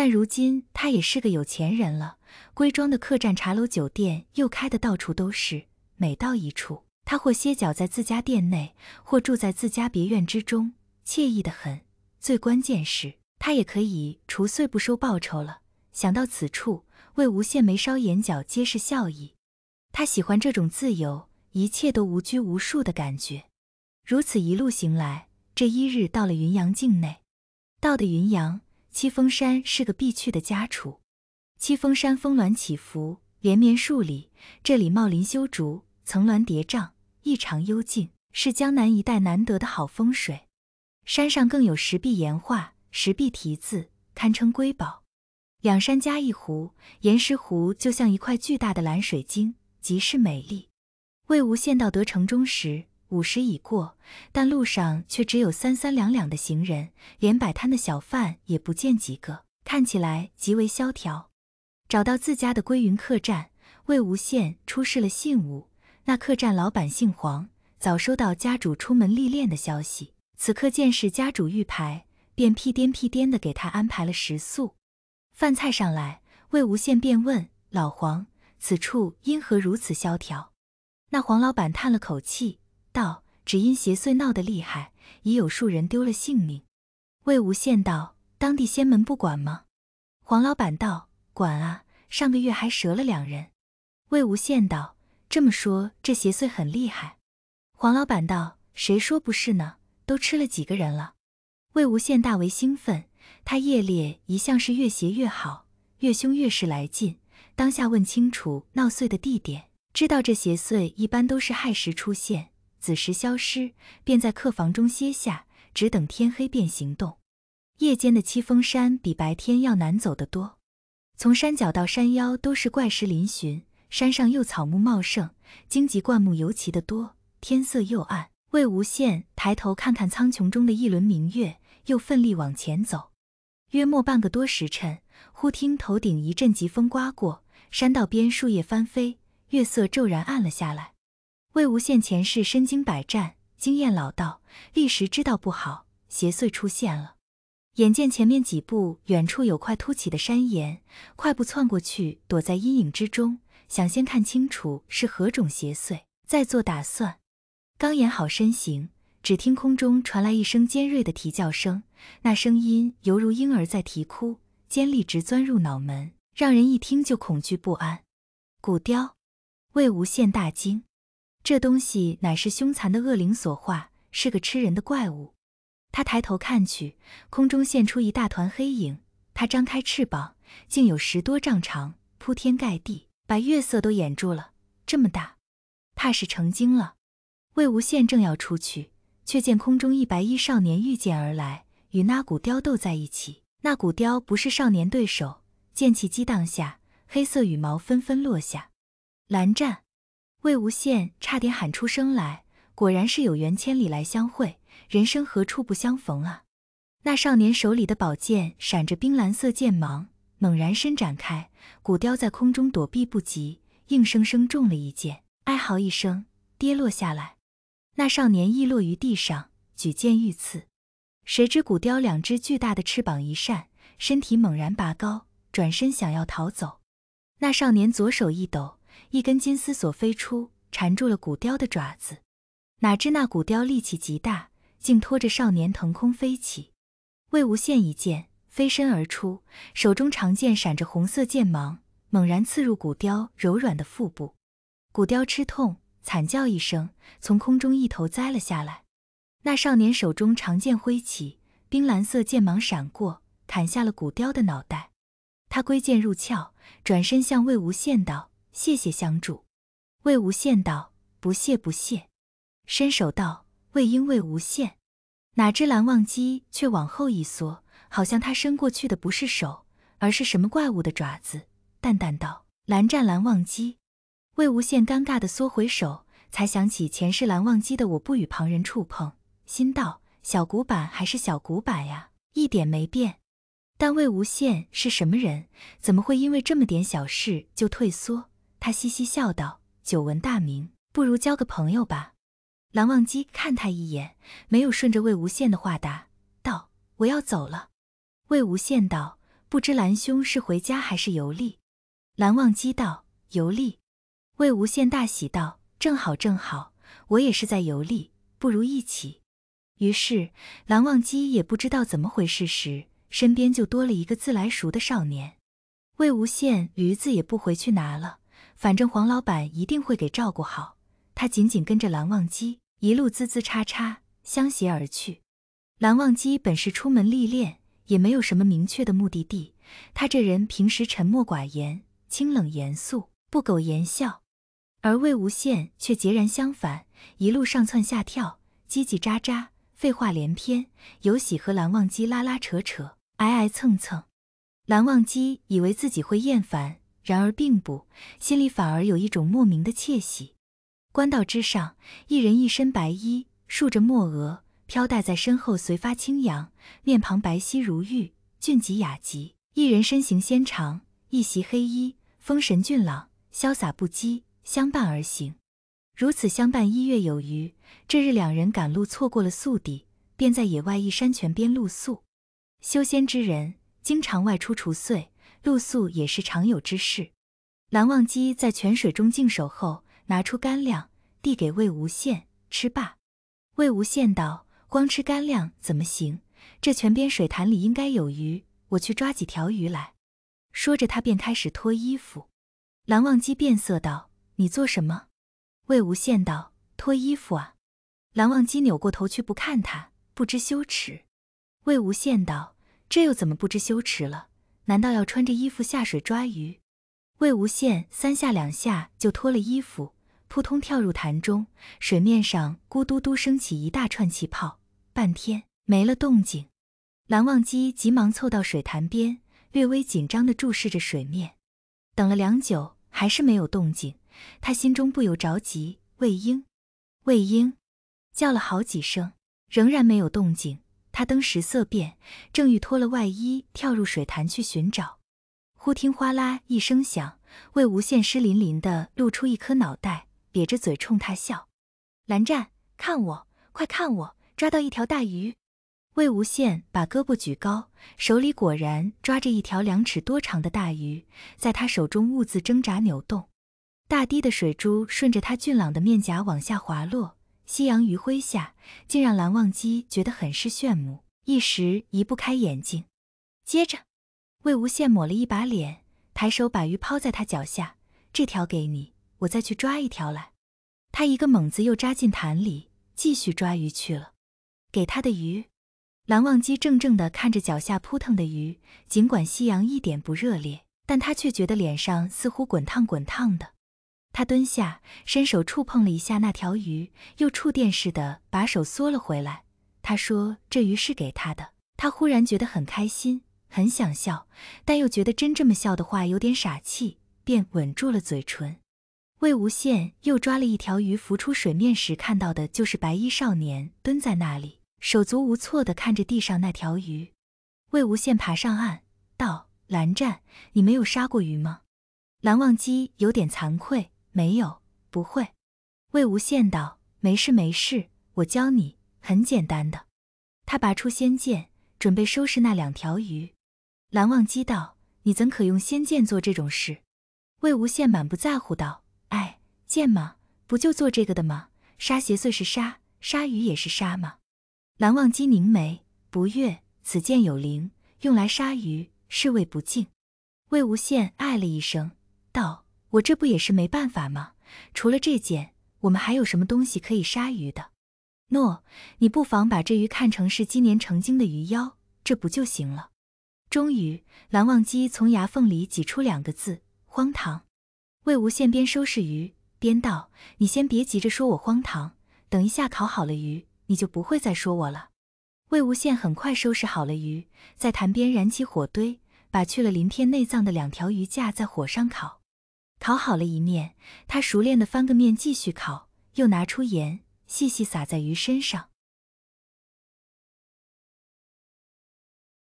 但如今他也是个有钱人了，归庄的客栈、茶楼、酒店又开的到处都是，每到一处，他或歇脚在自家店内，或住在自家别院之中，惬意的很。最关键是，他也可以除岁不收报酬了。想到此处，魏无羡眉梢眼角皆是笑意，他喜欢这种自由，一切都无拘无束的感觉。如此一路行来，这一日到了云阳境内，到的云阳。七峰山是个必去的佳处。七峰山峰峦起伏，连绵数里，这里茂林修竹，层峦叠嶂，异常幽静，是江南一带难得的好风水。山上更有石壁岩画、石壁题字，堪称瑰宝。两山夹一湖，岩石湖就像一块巨大的蓝水晶，极是美丽。魏无羡到德城中时。午时已过，但路上却只有三三两两的行人，连摆摊的小贩也不见几个，看起来极为萧条。找到自家的归云客栈，魏无羡出示了信物，那客栈老板姓黄，早收到家主出门历练的消息，此刻见是家主玉牌，便屁颠屁颠的给他安排了食宿。饭菜上来，魏无羡便问老黄：“此处因何如此萧条？”那黄老板叹了口气。道：“只因邪祟闹得厉害，已有数人丢了性命。”魏无羡道：“当地仙门不管吗？”黄老板道：“管啊，上个月还折了两人。”魏无羡道：“这么说，这邪祟很厉害？”黄老板道：“谁说不是呢？都吃了几个人了？”魏无羡大为兴奋，他夜猎一向是越邪越好，越凶越是来劲。当下问清楚闹祟的地点，知道这邪祟一般都是亥时出现。子时消失，便在客房中歇下，只等天黑便行动。夜间的七峰山比白天要难走得多，从山脚到山腰都是怪石嶙峋，山上又草木茂盛，荆棘灌木尤其的多。天色又暗，魏无羡抬头看看苍穹中的一轮明月，又奋力往前走。约莫半个多时辰，忽听头顶一阵疾风刮过，山道边树叶翻飞，月色骤然暗了下来。魏无羡前世身经百战，经验老道，立时知道不好，邪祟出现了。眼见前面几步远处有块凸起的山岩，快步窜过去，躲在阴影之中，想先看清楚是何种邪祟，再做打算。刚演好身形，只听空中传来一声尖锐的啼叫声，那声音犹如婴儿在啼哭，尖利直钻入脑门，让人一听就恐惧不安。骨雕！魏无羡大惊。这东西乃是凶残的恶灵所化，是个吃人的怪物。他抬头看去，空中现出一大团黑影。他张开翅膀，竟有十多丈长，铺天盖地，把月色都掩住了。这么大，怕是成精了。魏无羡正要出去，却见空中一白衣少年御剑而来，与那古雕斗在一起。那古雕不是少年对手，剑气激荡下，黑色羽毛纷纷落下。蓝湛。魏无羡差点喊出声来，果然是有缘千里来相会，人生何处不相逢啊！那少年手里的宝剑闪着冰蓝色剑芒，猛然伸展开，骨雕在空中躲避不及，硬生生中了一剑，哀嚎一声跌落下来。那少年一落于地上，举剑欲刺，谁知骨雕两只巨大的翅膀一扇，身体猛然拔高，转身想要逃走。那少年左手一抖。一根金丝索飞出，缠住了骨雕的爪子。哪知那骨雕力气极大，竟拖着少年腾空飞起。魏无羡一见，飞身而出，手中长剑闪着红色剑芒，猛然刺入骨雕柔软的腹部。骨雕吃痛，惨叫一声，从空中一头栽了下来。那少年手中长剑挥起，冰蓝色剑芒闪过，砍下了骨雕的脑袋。他挥剑入鞘，转身向魏无羡道。谢谢相助，魏无羡道：“不谢不谢。”伸手道：“魏婴魏无羡。”哪知蓝忘机却往后一缩，好像他伸过去的不是手，而是什么怪物的爪子，淡淡道：“蓝湛蓝忘机。”魏无羡尴尬的缩回手，才想起前世蓝忘机的我不与旁人触碰，心道：“小古板还是小古板呀，一点没变。”但魏无羡是什么人，怎么会因为这么点小事就退缩？他嘻嘻笑道：“久闻大名，不如交个朋友吧。”蓝忘机看他一眼，没有顺着魏无羡的话答道：“我要走了。”魏无羡道：“不知蓝兄是回家还是游历？”蓝忘机道：“游历。”魏无羡大喜道：“正好，正好，我也是在游历，不如一起。”于是，蓝忘机也不知道怎么回事时，身边就多了一个自来熟的少年。魏无羡驴子也不回去拿了。反正黄老板一定会给照顾好，他紧紧跟着蓝忘机，一路滋滋叉叉相携而去。蓝忘机本是出门历练，也没有什么明确的目的地。他这人平时沉默寡言，清冷严肃，不苟言笑。而魏无羡却截然相反，一路上蹿下跳，叽叽喳喳，废话连篇，有喜和蓝忘机拉拉扯扯，挨挨蹭蹭。蓝忘机以为自己会厌烦。然而并不，心里反而有一种莫名的窃喜。官道之上，一人一身白衣，竖着墨额，飘带在身后随发轻扬，面庞白皙如玉，俊极雅极。一人身形纤长，一袭黑衣，风神俊朗，潇洒不羁，相伴而行。如此相伴一月有余，这日两人赶路错过了宿地，便在野外一山泉边露宿。修仙之人经常外出除祟。露宿也是常有之事。蓝忘机在泉水中净手后，拿出干粮递给魏无羡吃罢。魏无羡道：“光吃干粮怎么行？这泉边水潭里应该有鱼，我去抓几条鱼来。”说着，他便开始脱衣服。蓝忘机变色道：“你做什么？”魏无羡道：“脱衣服啊。”蓝忘机扭过头去不看他，不知羞耻。魏无羡道：“这又怎么不知羞耻了？”难道要穿着衣服下水抓鱼？魏无羡三下两下就脱了衣服，扑通跳入潭中，水面上咕嘟嘟升起一大串气泡，半天没了动静。蓝忘机急忙凑到水潭边，略微紧张地注视着水面，等了良久，还是没有动静。他心中不由着急，魏婴，魏婴，叫了好几声，仍然没有动静。他登时色变，正欲脱了外衣跳入水潭去寻找，忽听哗啦一声响，魏无羡湿淋淋的露出一颗脑袋，瘪着嘴冲他笑：“蓝湛，看我，快看我，抓到一条大鱼！”魏无羡把胳膊举高，手里果然抓着一条两尺多长的大鱼，在他手中兀自挣扎扭动，大滴的水珠顺着他俊朗的面颊往下滑落。夕阳余晖下，竟让蓝忘机觉得很是炫目，一时移不开眼睛。接着，魏无羡抹了一把脸，抬手把鱼抛在他脚下：“这条给你，我再去抓一条来。”他一个猛子又扎进潭里，继续抓鱼去了。给他的鱼，蓝忘机怔怔地看着脚下扑腾的鱼，尽管夕阳一点不热烈，但他却觉得脸上似乎滚烫滚烫的。他蹲下，伸手触碰了一下那条鱼，又触电似的把手缩了回来。他说：“这鱼是给他的。”他忽然觉得很开心，很想笑，但又觉得真这么笑的话有点傻气，便稳住了嘴唇。魏无羡又抓了一条鱼浮出水面时，看到的就是白衣少年蹲在那里，手足无措地看着地上那条鱼。魏无羡爬上岸，道：“蓝湛，你没有杀过鱼吗？”蓝忘机有点惭愧。没有，不会。魏无羡道：“没事，没事，我教你，很简单的。”他拔出仙剑，准备收拾那两条鱼。蓝忘机道：“你怎可用仙剑做这种事？”魏无羡满不在乎道：“哎，剑嘛，不就做这个的吗？杀邪祟是杀，杀鱼也是杀嘛。”蓝忘机凝眉不悦：“此剑有灵，用来杀鱼，是为不敬。”魏无羡唉了一声，道。我这不也是没办法吗？除了这件，我们还有什么东西可以杀鱼的？诺，你不妨把这鱼看成是今年成精的鱼妖，这不就行了？终于，蓝忘机从牙缝里挤出两个字：荒唐。魏无羡边收拾鱼边道：“你先别急着说我荒唐，等一下烤好了鱼，你就不会再说我了。”魏无羡很快收拾好了鱼，在潭边燃起火堆，把去了鳞片内脏的两条鱼架在火上烤。烤好了一面，他熟练地翻个面，继续烤。又拿出盐，细细撒在鱼身上。